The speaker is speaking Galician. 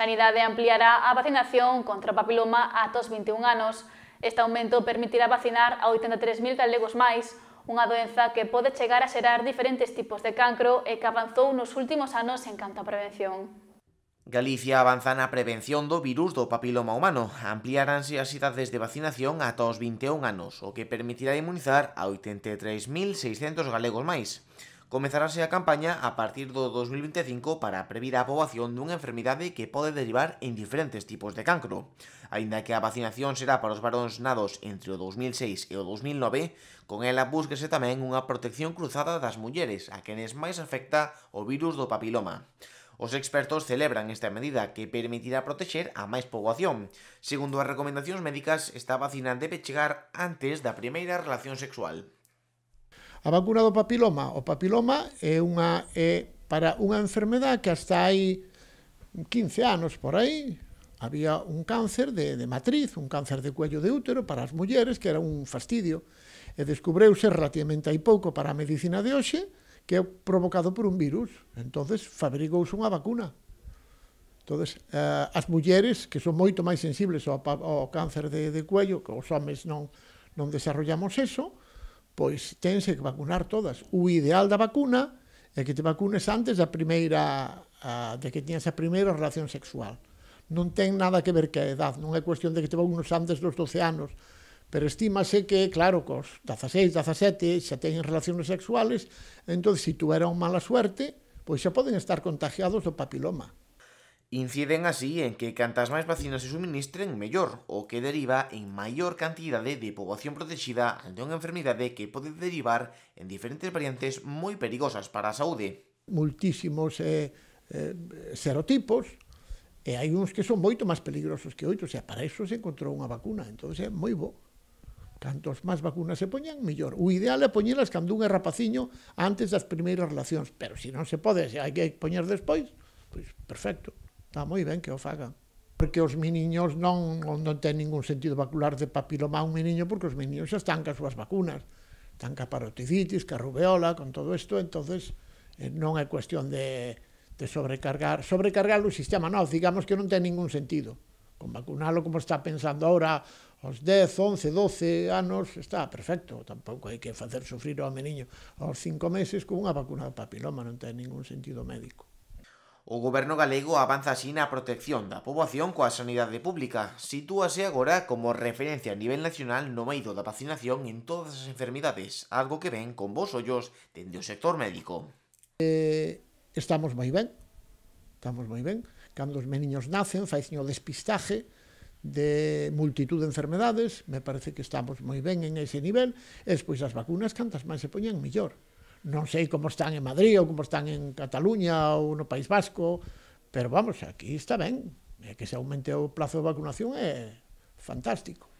Sanidade ampliará a vacinación contra o papiloma ata os 21 anos. Este aumento permitirá vacinar a 83.000 galegos máis, unha doenza que pode chegar a xerar diferentes tipos de cancro e que avanzou nos últimos anos en canto a prevención. Galicia avanza na prevención do virus do papiloma humano. Ampliaránse as idades de vacinación ata os 21 anos, o que permitirá inmunizar a 83.600 galegos máis comenzarase a campaña a partir do 2025 para previr a poboación dunha enfermidade que pode derivar en diferentes tipos de cancro. Ainda que a vacinación será para os varóns nados entre o 2006 e o 2009, con ela búsquese tamén unha protección cruzada das mulleres, a quenes máis afecta o virus do papiloma. Os expertos celebran esta medida que permitirá protexer a máis poboación. Segundo as recomendacións médicas, esta vacina debe chegar antes da primeira relación sexual. A vacuna do papiloma, o papiloma é unha é para unha enfermedad que hasta hai 15 anos por aí había un cáncer de, de matriz, un cáncer de cuello de útero para as mulleres, que era un fastidio, e descubreuse relativamente hai pouco para a medicina de hoxe, que é provocado por un virus. entonces fabricouse unha vacuna. entonces eh, as mulleres, que son moito máis sensibles ao, ao cáncer de, de cuello, que os homens non, non desarrollamos eso, pois tense que vacunar todas. O ideal da vacuna é que te vacunes antes da primeira a, de que tiñas a primeira relación sexual. Non ten nada que ver que a edad, non é cuestión de que te vacunes antes dos 12 anos, pero estímase que, claro, cos 16, 17 xa teñen relacións sexuales, entón, se si tuveron mala suerte, pois xa poden estar contagiados do papiloma. Inciden así en que cantas máis vacinas se suministren, mellor, o que deriva en maior cantidade de poboación protegida ante unha enfermidade que pode derivar en diferentes variantes moi perigosas para a saúde. Multísimos eh, eh, serotipos, e hai uns que son moito máis peligrosos que oito, o sea, para iso se encontrou unha vacuna, entón é moi bo. Cantos máis vacunas se poñan, mellor. O ideal é poñelas cando un é rapaciño antes das primeiras relacións, pero se non se pode, se hai que poñer despois, pois perfecto. Está moi ben que o fagan porque os meniños non, non ten ningún sentido vacular de papiloma un meniño porque os meniños xa están ca súas vacunas están ca parotiditis, ca rubeola con todo isto, entonces eh, non é cuestión de, de sobrecargar sobrecargar o sistema, non, digamos que non ten ningún sentido con vacunalo como está pensando ahora aos 10, 11, 12 anos está perfecto, tampouco hai que facer sufrir ao meniño aos 5 meses con unha vacuna de papiloma, non ten ningún sentido médico. O goberno galego avanza así na protección da poboación coa sanidade pública. Sitúase agora como referencia a nivel nacional no meido da vacinación en todas as enfermidades, algo que ven con vos ollos dende o sector médico. Eh, estamos moi ben, estamos moi ben. Cando os meniños nacen, faicen o despistaje de multitud de enfermedades, me parece que estamos moi ben en ese nivel, e despois as vacunas, cantas máis se poñan, mellor non sei como están en Madrid ou como están en Cataluña ou no País Vasco, pero vamos, aquí está ben, é que se aumente o plazo de vacunación é fantástico.